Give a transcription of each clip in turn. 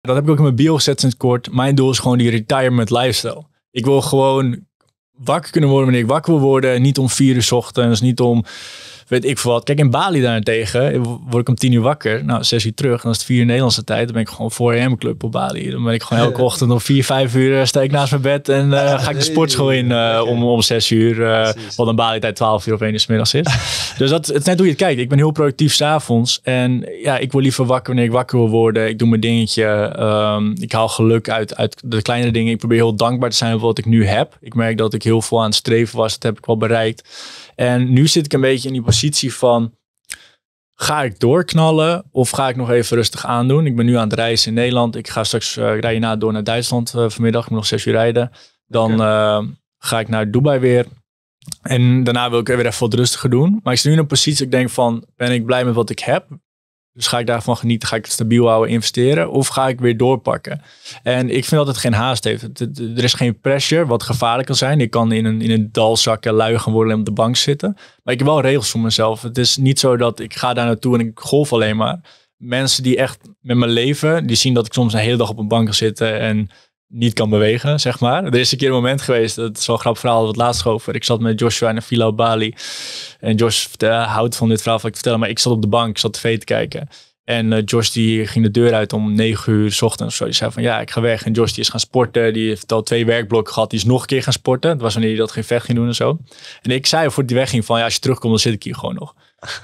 Dat heb ik ook in mijn bio gezet sinds kort. Mijn doel is gewoon die retirement lifestyle. Ik wil gewoon wakker kunnen worden wanneer ik wakker wil worden. Niet om vier uur ochtends, niet om weet ik veel wat. Kijk, in Bali daarentegen word ik om tien uur wakker. Nou, zes uur terug. Dan is het vier Nederlandse tijd. Dan ben ik gewoon voor AM club op Bali. Dan ben ik gewoon elke ochtend om vier, vijf uur eh, sta ik naast mijn bed. En eh, ga ik de sportschool in eh, om, om zes uur. Uh, wat een Bali tijd twaalf uur of één uur s middags is. dus dat, het is net hoe je het kijkt. Ik ben heel productief s'avonds. En ja, ik word liever wakker wanneer ik wakker wil worden. Ik doe mijn dingetje. Ehm, ik haal geluk uit, uit de kleinere dingen. Ik probeer heel dankbaar te zijn voor wat ik nu heb. Ik merk dat ik heel veel aan het streven was. Dat heb ik wel bereikt. En nu zit ik een beetje in die positie van, ga ik doorknallen of ga ik nog even rustig aandoen? Ik ben nu aan het reizen in Nederland. Ik ga straks uh, eh, rijden na door naar Duitsland eh, vanmiddag. Ik moet nog zes uur rijden. Dan eh, ga ik naar Dubai weer. En daarna wil ik weer even wat rustiger doen. Maar ik zit nu in een positie dat ik denk van, ben ik blij met wat ik heb? Dus ga ik daarvan genieten? Ga ik het stabiel houden, investeren? Of ga ik weer doorpakken? En ik vind dat het geen haast heeft. Er is geen pressure, wat gevaarlijk kan zijn. Ik kan in een, in een dal zakken, lui gaan worden en op de bank zitten. Maar ik heb wel regels voor mezelf. Het is niet zo dat ik ga daar naartoe en ik golf alleen maar. Mensen die echt met mijn leven, die zien dat ik soms een hele dag op een bank zit zitten en niet kan bewegen, zeg maar. Er is een keer een moment geweest, dat is wel een grappig verhaal, wat laatst over. Ik zat met Joshua en op Bali. En Josh houdt van dit verhaal ik vertel, maar ik zat op de bank, ik zat tv te kijken. En eh, Josh die ging de deur uit om negen uur s ochtends. Zo. Die zei van ja, ik ga weg. En Josh die is gaan sporten. Die heeft al twee werkblokken gehad. Die is nog een keer gaan sporten. Dat was wanneer hij dat geen vecht ging doen en zo. En ik zei voor die wegging van ja, als je terugkomt dan zit ik hier gewoon nog.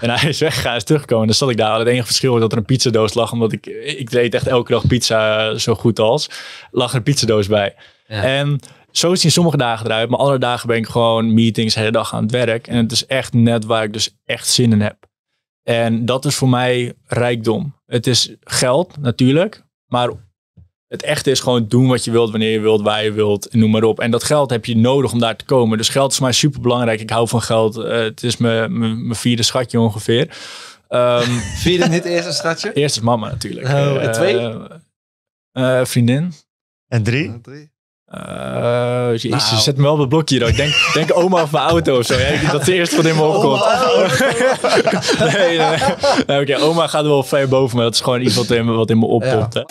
En hij is weggegaan, is teruggekomen. dan zat ik daar. Het enige verschil was dat er een pizzadoos lag. Omdat ik, ik deed echt elke dag pizza zo goed als. Lag er een pizzadoos bij. En zo zien sommige dagen eruit. Maar andere dagen ben ik gewoon meetings, hele dag aan het werk. En het is echt net waar ik dus echt zin in heb. En dat is voor mij rijkdom. Het is geld natuurlijk. Maar het echte is gewoon doen wat je wilt, wanneer je wilt, waar je wilt, noem maar op. En dat geld heb je nodig om daar te komen. Dus geld is mij super belangrijk. Ik hou van geld. Eh, het is mijn vierde schatje ongeveer. Um, vierde niet eerste schatje? Eerst is mama natuurlijk. Oh, en eh, twee? Eh, vriendin. En drie? En jezus, nou. zet me wel op het blokje hier. Ik denk, denk oma of mijn auto of zo. dat is eerst van in me opkomt. Oh, oh, nee, nee, oma gaat wel ver boven me. Dat is gewoon iets wat in, wat in me opkomt.